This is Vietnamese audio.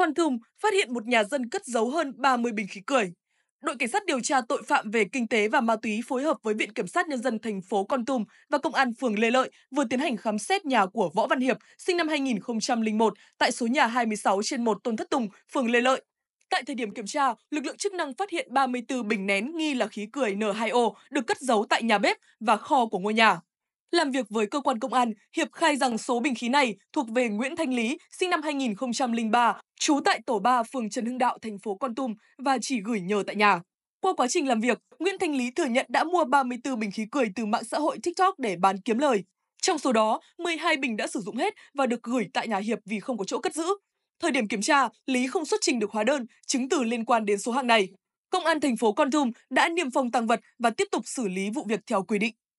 khoan thùng phát hiện một nhà dân cất giấu hơn 30 bình khí cười. Đội Cảnh sát điều tra tội phạm về kinh tế và ma túy phối hợp với Viện Kiểm sát Nhân dân thành phố Con Tum và Công an phường Lê Lợi vừa tiến hành khám xét nhà của Võ Văn Hiệp sinh năm 2001 tại số nhà 26 trên 1 Tôn Thất Tùng, phường Lê Lợi. Tại thời điểm kiểm tra, lực lượng chức năng phát hiện 34 bình nén nghi là khí cười N2O được cất giấu tại nhà bếp và kho của ngôi nhà. Làm việc với cơ quan công an, Hiệp khai rằng số bình khí này thuộc về Nguyễn Thanh Lý, sinh năm 2003, trú tại tổ 3 phường Trần Hưng Đạo, thành phố Con Tum và chỉ gửi nhờ tại nhà. Qua quá trình làm việc, Nguyễn Thanh Lý thừa nhận đã mua 34 bình khí cười từ mạng xã hội TikTok để bán kiếm lời. Trong số đó, 12 bình đã sử dụng hết và được gửi tại nhà Hiệp vì không có chỗ cất giữ. Thời điểm kiểm tra, Lý không xuất trình được hóa đơn, chứng từ liên quan đến số hàng này. Công an thành phố Con Tum đã niêm phong tăng vật và tiếp tục xử lý vụ việc theo quy định.